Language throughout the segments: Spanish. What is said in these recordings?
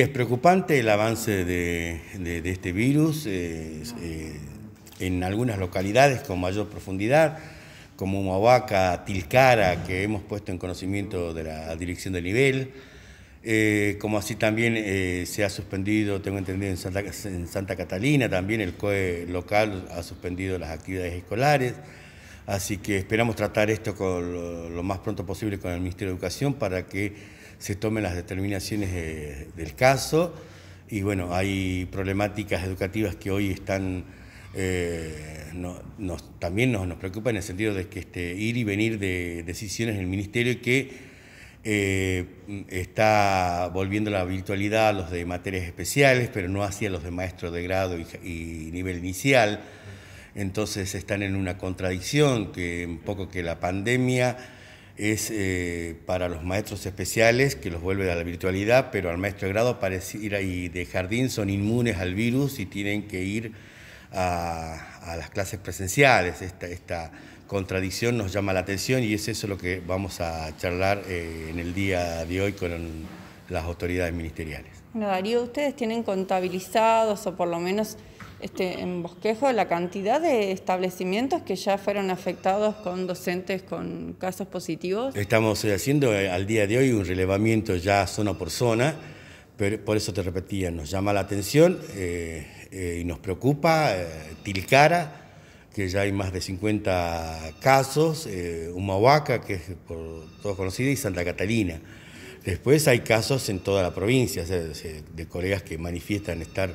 Es preocupante el avance de, este virus eh, eh, en algunas localidades con mayor profundidad, como Humahuaca, Tilcara, que hemos puesto en conocimiento de la dirección de nivel, eh, como así también se ha suspendido, tengo entendido, en Santa, en Santa Catalina, también el COE local ha suspendido las actividades escolares. Así que esperamos tratar esto con lo más pronto posible con el Ministerio de Educación para que se tomen las determinaciones del caso. Y bueno, hay problemáticas educativas que hoy están, eh, nos, también nos, preocupa en el sentido de que este, ir y venir de decisiones del ministerio que eh, está volviendo la virtualidad a los de materias especiales, pero no hacia los de maestro de grado y, y nivel inicial. Entonces están en una contradicción que un poco que la pandemia es eh, para los maestros especiales, que los vuelve a la virtualidad, pero al maestro de grado ir ahí de jardín son inmunes al virus y tienen que ir a, las clases presenciales. Esta, contradicción nos llama la atención y es eso lo que vamos a charlar eh, en el día de hoy con las autoridades ministeriales. Bueno, Darío, ¿ustedes tienen contabilizados o por lo menos este, en Bosquejo la cantidad de establecimientos que ya fueron afectados con docentes con casos positivos. Estamos eh, haciendo eh, al día de hoy un relevamiento ya zona por zona, pero por eso te repetía, nos llama la atención eh, y nos preocupa Tilcara, que ya hay más de 50 casos, Humahuaca, que es por todos conocidos, y Santa Catalina. Después hay casos en toda la provincia, de colegas que manifiestan estar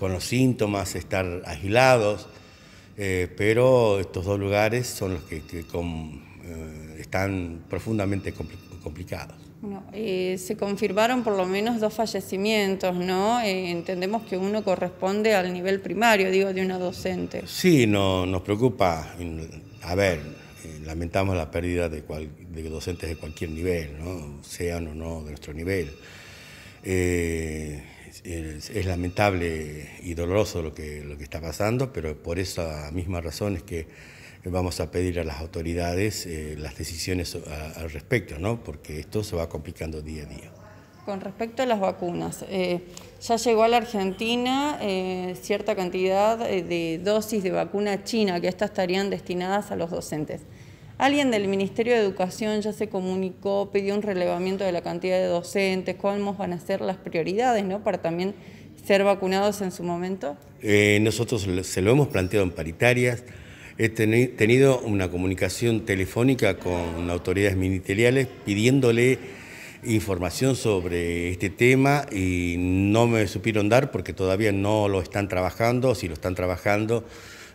con los síntomas, estar aislados, eh, pero estos dos lugares son los que, eh, están profundamente complicados. Eh, se confirmaron por lo menos dos fallecimientos, ¿no? entendemos que uno corresponde al nivel primario, digo, de una docente. Sí, no, nos preocupa. A ver, lamentamos la pérdida de, docentes de cualquier nivel, ¿no? sean o no de nuestro nivel es, lamentable y doloroso lo que, está pasando, pero por esa misma razón es que vamos a pedir a las autoridades eh, las decisiones al respecto, ¿no? porque esto se va complicando día a día. Con respecto a las vacunas, eh, ya llegó a la Argentina eh, cierta cantidad de dosis de vacuna china que estas estarían destinadas a los docentes. Alguien del Ministerio de Educación ya se comunicó, pidió un relevamiento de la cantidad de docentes, cuáles van a ser las prioridades, ¿no? Para también ser vacunados en su momento. Eh, nosotros se lo hemos planteado en paritarias. He tenido una comunicación telefónica con autoridades ministeriales pidiéndole información sobre este tema y no me supieron dar porque todavía no lo están trabajando, si lo están trabajando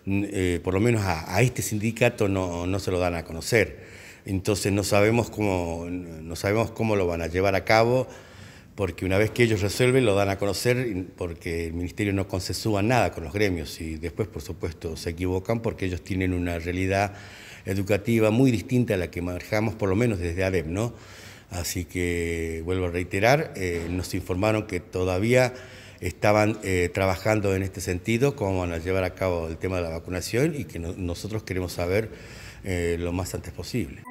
eh, por lo menos a, este sindicato no, no, se lo dan a conocer. Entonces no sabemos, cómo, no sabemos cómo lo van a llevar a cabo, porque una vez que ellos resuelven lo dan a conocer, porque el Ministerio no consensúa nada con los gremios y después, por supuesto, se equivocan porque ellos tienen una realidad educativa muy distinta a la que manejamos, por lo menos desde ADEP, ¿no? Así que vuelvo a reiterar, eh, nos informaron que todavía estaban eh, trabajando en este sentido, cómo van a llevar a cabo el tema de la vacunación y que nosotros queremos saber eh, lo más antes posible.